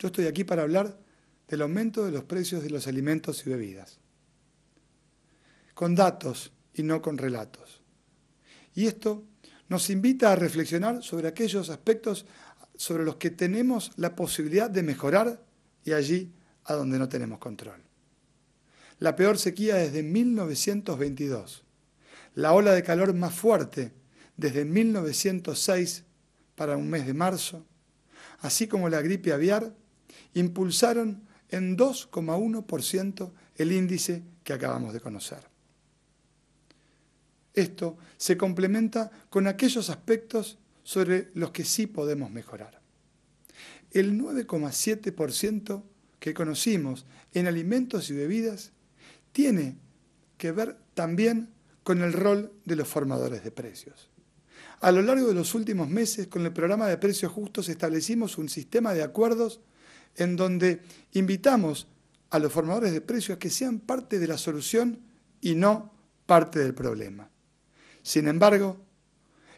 Yo estoy aquí para hablar del aumento de los precios de los alimentos y bebidas, con datos y no con relatos. Y esto nos invita a reflexionar sobre aquellos aspectos sobre los que tenemos la posibilidad de mejorar y allí a donde no tenemos control. La peor sequía desde 1922, la ola de calor más fuerte desde 1906 para un mes de marzo, así como la gripe aviar impulsaron en 2,1% el índice que acabamos de conocer. Esto se complementa con aquellos aspectos sobre los que sí podemos mejorar. El 9,7% que conocimos en alimentos y bebidas tiene que ver también con el rol de los formadores de precios. A lo largo de los últimos meses, con el programa de precios justos establecimos un sistema de acuerdos en donde invitamos a los formadores de precios a que sean parte de la solución y no parte del problema. Sin embargo,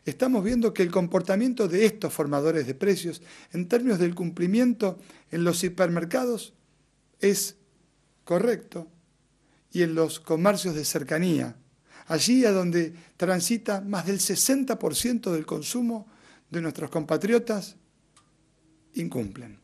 estamos viendo que el comportamiento de estos formadores de precios en términos del cumplimiento en los hipermercados es correcto y en los comercios de cercanía, allí a donde transita más del 60% del consumo de nuestros compatriotas, incumplen.